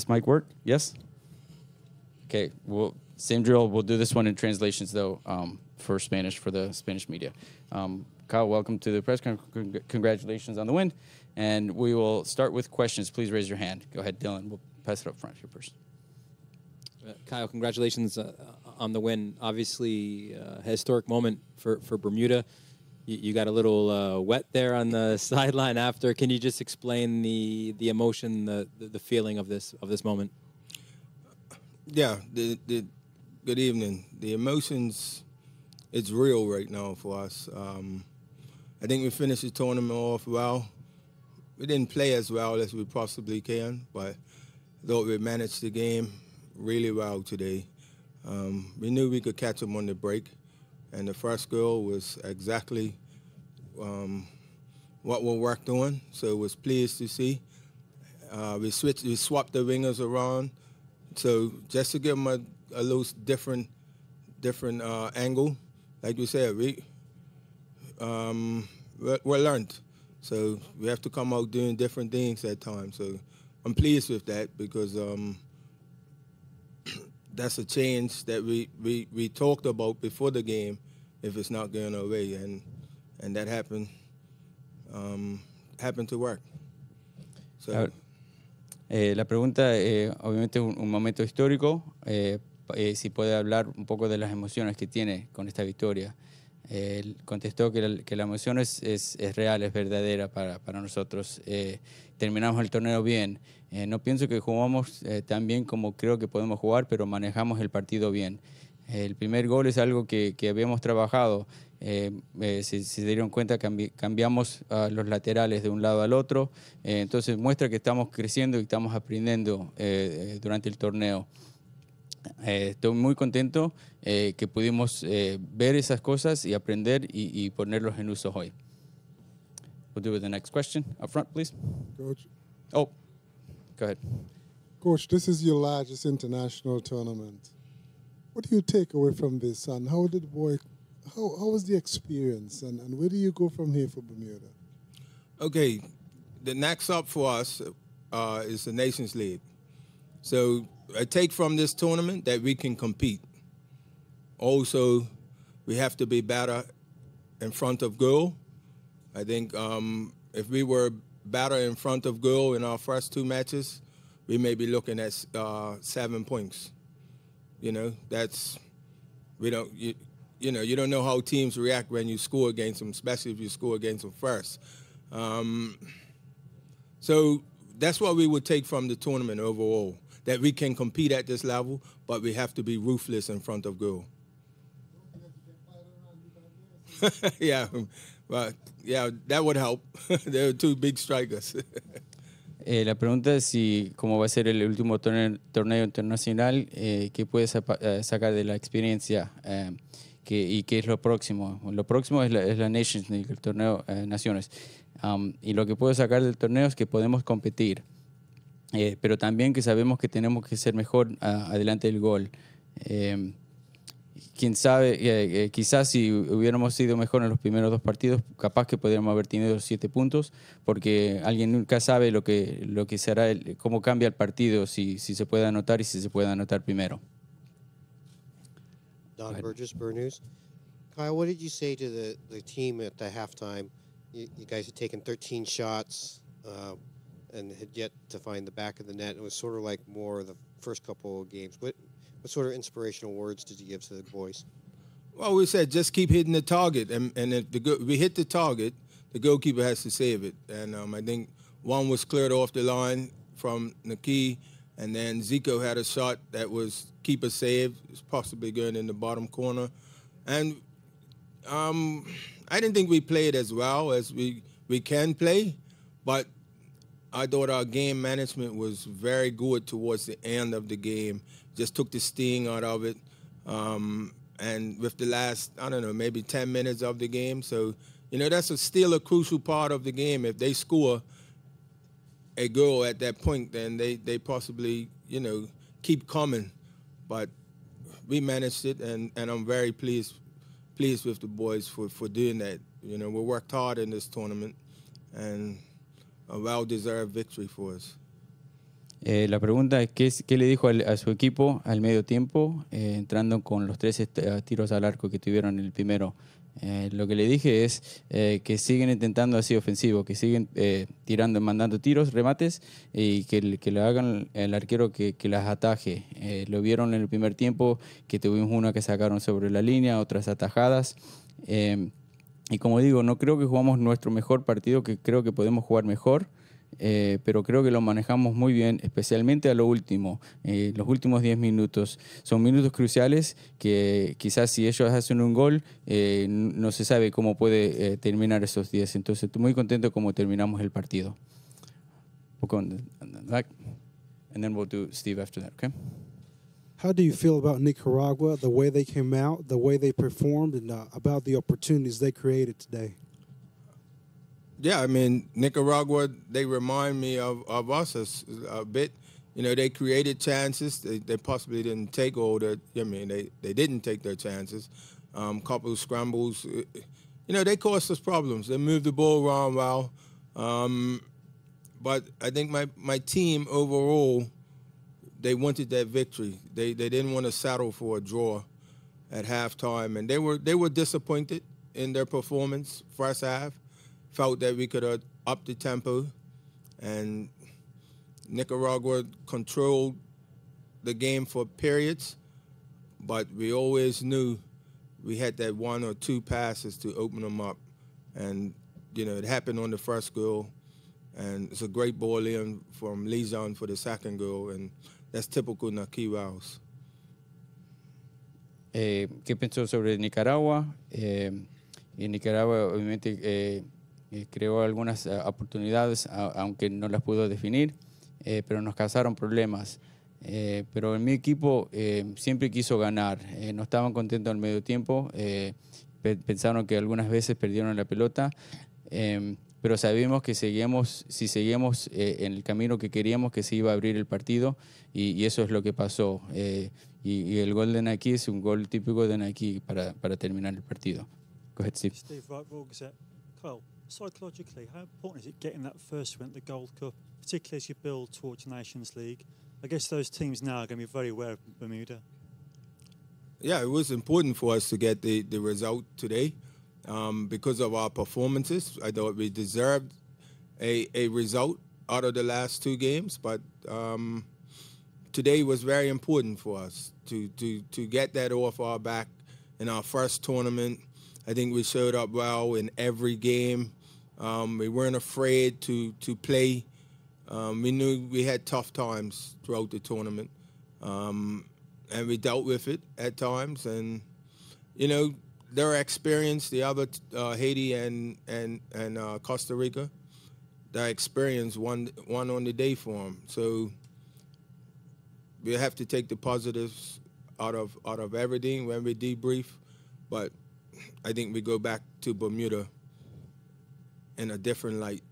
This mic work? Yes? Okay, well, same drill. We'll do this one in translations, though, um, for Spanish, for the Spanish media. Um, Kyle, welcome to the press. Con con congratulations on the win. And we will start with questions. Please raise your hand. Go ahead, Dylan. We'll pass it up front. Your person. Uh, Kyle, congratulations uh, on the win. Obviously, uh, historic moment for, for Bermuda you, you got a little uh, wet there on the sideline after. Can you just explain the the emotion, the, the, feeling of this of this moment? Yeah. The, the, good evening. The emotions, it's real right now for us. Um, I think we finished the tournament off well. We didn't play as well as we possibly can, but I thought we managed the game really well today. Um, we knew we could catch them on the break, and the first goal was exactly um, what we worked on. So was pleased to see. Uh, we switched, we swapped the wingers around. So just to give them a, a little different, different uh, angle. Like you said, we um, we learned. So we have to come out doing different things at times. So I'm pleased with that because um, that's a change that we, we, we talked about before the game if it's not going away. And and that happened um, happened to work. Eh, la pregunta, eh, obviamente, un, un momento histórico. Eh, si puede hablar un poco de las emociones que tiene con esta victoria. Él contestó que la, emoción es, real, es verdadera para, nosotros. terminamos el torneo bien. no pienso que jugamos tan bien como creo que podemos jugar, pero manejamos el partido bien. El primer gol es algo que, que habíamos trabajado. Eh, eh si, se dieron cuenta, que cambiamos uh, los laterales de un lado al otro. Eh, entonces muestra que estamos creciendo y estamos aprendiendo eh, durante el torneo. estoy muy contento que pudimos ver esas cosas y aprender y, y, ponerlos en uso hoy. We'll do the next question up front, please. Coach. Oh, go ahead. Coach, this is your largest international tournament. What do you take away from this, and how did how, how was the experience and, and where do you go from here for Bermuda? Okay, the next up for us uh, is the Nations League. So I take from this tournament that we can compete. Also, we have to be better in front of goal. I think um, if we were better in front of goal in our first two matches, we may be looking at uh, seven points. You know, that's we don't. You, you know, you don't know how teams react when you score against them, especially if you score against them first. Um, so that's what we would take from the tournament overall, that we can compete at this level, but we have to be ruthless in front of goal. yeah, but yeah, that would help. They're two big strikers. Eh, la pregunta es si, como va a ser el último torneo, torneo internacional, eh, ¿qué puedes eh, sacar de la experiencia? Eh, y qué es lo próximo. Lo próximo es la, Nations League, el torneo eh, Naciones. y lo que puedo sacar del torneo es que podemos competir, eh, pero también que sabemos que tenemos que ser mejor adelante del gol. Em, quién sabe, eh, quizás si hubiéramos sido mejor en los primeros dos partidos, capaz que podríamos haber tenido siete puntos, porque alguien nunca sabe lo que, lo que será, cómo cambia el partido, si, si se puede anotar y si se puede anotar primero. Don Burgess, Burr News. Kyle, what did you say to the, the team at the halftime? You, you guys had taken 13 shots uh, and had yet to find the back of the net. It was sort of like more the first couple of games. What what sort of inspirational words did you give to the boys? Well, we said just keep hitting the target, and, and if the, we hit the target, the goalkeeper has to save it. And um, I think one was cleared off the line from Naki, and then Zico had a shot that was keeper saved. It's possibly going in the bottom corner. And um, I didn't think we played as well as we, we can play, but I thought our game management was very good towards the end of the game. Just took the sting out of it. Um, and with the last, I don't know, maybe 10 minutes of the game. So, you know, that's a, still a crucial part of the game. If they score – a girl at that point, then they, they possibly, you know, keep coming. But we managed it, and, and I'm very pleased pleased with the boys for, for doing that. You know, we worked hard in this tournament, and a well-deserved victory for us. Eh, la pregunta es, ¿qué, le dijo a su equipo al medio tiempo, eh, entrando con los tres eh, tiros al arco que tuvieron en el primero? lo que le dije es que siguen intentando así ofensivo, que siguen tirando, mandando tiros, remates, y que, le hagan el arquero que las ataje. lo vieron en el primer tiempo, que tuvimos una que sacaron sobre la línea, otras atajadas. y como digo, no creo que jugamos nuestro mejor partido, que creo que podemos jugar mejor eh, pero creo que lo manejamos muy bien, especialmente a lo último, eh, los últimos 10 minutos. Son minutos cruciales que quizás si ellos hacen un gol, eh, no se sabe cómo puede eh, terminar esos 10. Entonces estoy muy contento cómo terminamos el partido. And then we'll do Steve after that, okay? How do you feel about Nicaragua, the way they came out, the way they performed, and uh, about the opportunities they created today? yeah, I mean Nicaragua. They remind me of, of us a, a bit. You know, they created chances. They, they possibly didn't take all the. I mean, they, they didn't take their chances. Um, couple scrambles. Uh, you know, they caused us problems. They moved the ball around well. Um, but I think my, my team overall, they wanted that victory. They they didn't want to settle for a draw at halftime, and they were they were disappointed in their performance first half felt that we could up the tempo, and Nicaragua controlled the game for periods, but we always knew we had that one or two passes to open them up, and you know it happened on the first goal, and it's a great ball in from Lizon for the second goal, and that's typical Naki Rouse. Eh, ¿Qué pensó sobre Nicaragua? Eh, y Nicaragua, obviamente, eh, creo eh, creó algunas eh, oportunidades, aunque no las pudo definir, eh, pero nos causaron problemas. pero en mi equipo siempre quiso ganar, no estaban contentos al medio tiempo, pensaron que algunas veces perdieron la pelota, em, pero sabíamos que seguíamos, si seguíamos en el camino que queríamos, que se iba a abrir el partido, y, eso es lo que pasó. Y, el gol de Nike es un gol típico de Nike para, para terminar el partido. psychologically, how important is it getting that first win at the Gold Cup, particularly as you build towards Nations League? I guess those teams now are going to be very aware of Bermuda. Yeah, it was important for us to get the, the result today um, because of our performances. I thought we deserved a, a result out of the last two games, but um, today was very important for us to, to, to get that off our back in our first tournament. I think we showed up well in every game. Um, we weren't afraid to to play. Um, we knew we had tough times throughout the tournament, um, and we dealt with it at times. And you know, their experience, the other uh, Haiti and and and uh, Costa Rica, their experience won won on the day for them. So we have to take the positives out of out of everything when we debrief. But I think we go back to Bermuda in a different light.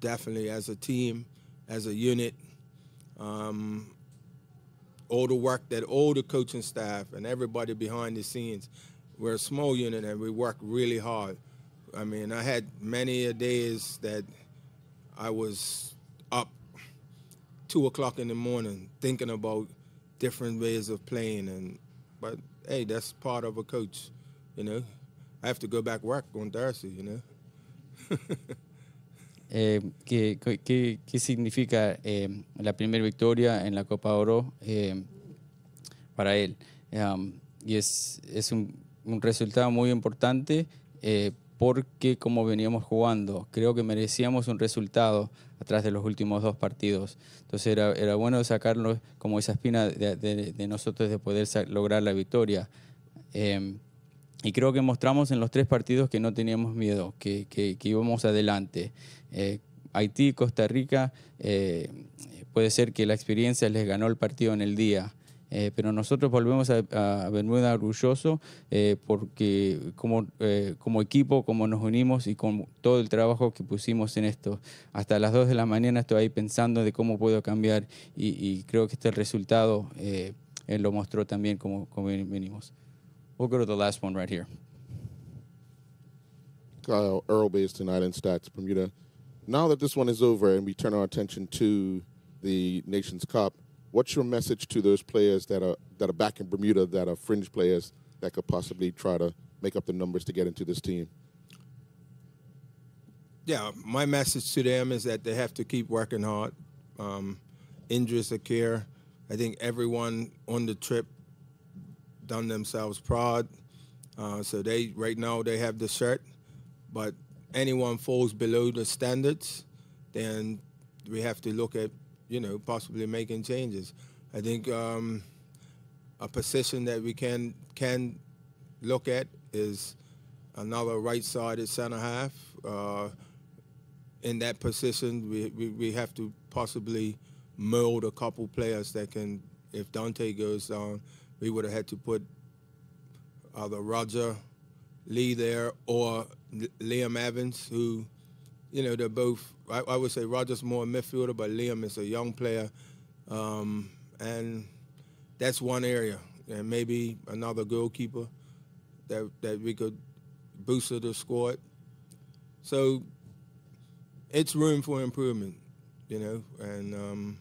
Definitely as a team, as a unit, um, all the work that all the coaching staff and everybody behind the scenes, we're a small unit and we work really hard. I mean, I had many a days that I was up two o'clock in the morning thinking about different ways of playing and but hey, that's part of a coach, you know. I have to go back work on Thursday, you know. Eh, ¿qué, significa eh, la primera victoria en la Copa Oro eh, para él? y es, es un, resultado muy importante porque como veníamos jugando, creo que merecíamos un resultado atrás de los últimos dos partidos. Entonces era, era bueno sacarnos como esa espina de, nosotros de poder lograr la victoria. Em, y creo que mostramos en los tres partidos que no teníamos miedo, que, íbamos adelante. Eh, Haití, Costa Rica, eh, puede ser que la experiencia les ganó el partido en el día. Eh, pero nosotros volvemos a, a Bermuda orgulloso eh, porque como, como equipo, como nos unimos y con todo el trabajo que pusimos en esto, hasta las 2 de la mañana estoy ahí pensando de cómo puedo cambiar y, creo que este resultado lo mostró también como, como venimos. We'll go to the last one right here. Kyle Earl Bays tonight in Stats Bermuda. Now that this one is over and we turn our attention to the Nations Cup, what's your message to those players that are that are back in Bermuda that are fringe players that could possibly try to make up the numbers to get into this team? Yeah, my message to them is that they have to keep working hard. Um, injuries are care. I think everyone on the trip done themselves proud. Uh, so they right now they have the shirt, but anyone falls below the standards, then we have to look at you know possibly making changes. I think um, a position that we can can look at is another right-sided center half. Uh, in that position, we, we, we, have to possibly mold a couple players that can, if Dante goes down, we would have had to put either uh, Roger Lee there or Liam Evans, who, you know, they're both, I, I would say Roger's more a midfielder, but Liam is a young player. Um, and that's one area. And maybe another goalkeeper that, that we could boost the squad. So it's room for improvement, you know, and um,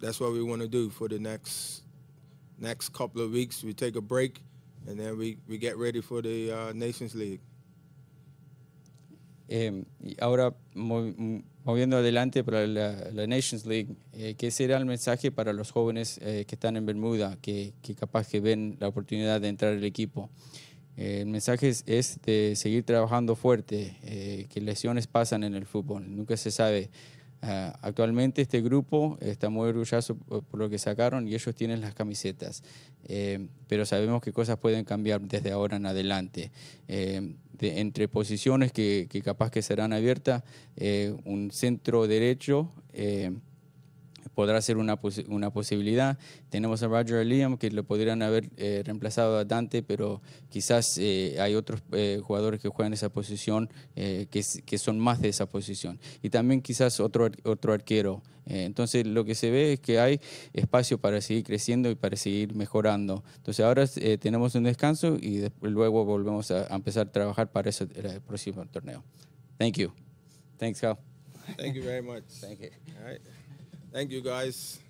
that's what we want to do for the next next couple of weeks we take a break and then we, we get ready for the uh, Nations League. Em, y ahora moviendo adelante para la, Nations League, eh, ¿qué será el mensaje para los jóvenes eh, que están en Bermuda, que, capaz que ven la oportunidad de entrar al equipo? Eh, el mensaje es, es, de seguir trabajando fuerte, eh, que lesiones pasan en el fútbol, nunca se sabe. Ah, actualmente este grupo está muy orgulloso por, lo que sacaron y ellos tienen las camisetas, eh, pero sabemos que cosas pueden cambiar desde ahora en adelante. Eh, entre posiciones que, capaz que serán abiertas, eh, un centro derecho podrá ser una, una posibilidad. Tenemos a Roger Liam, que lo podrían haber eh, reemplazado a Dante, pero quizás eh, hay otros eh, jugadores que juegan esa posición que, que, son más de esa posición. Y también quizás otro, otro arquero. Entonces lo que se ve es que hay espacio para seguir creciendo y para seguir mejorando. Entonces ahora tenemos un descanso y luego volvemos a, empezar a trabajar para ese, el próximo torneo. Thank you. Thanks, Cal. Thank you very much. Thank Thank you, guys.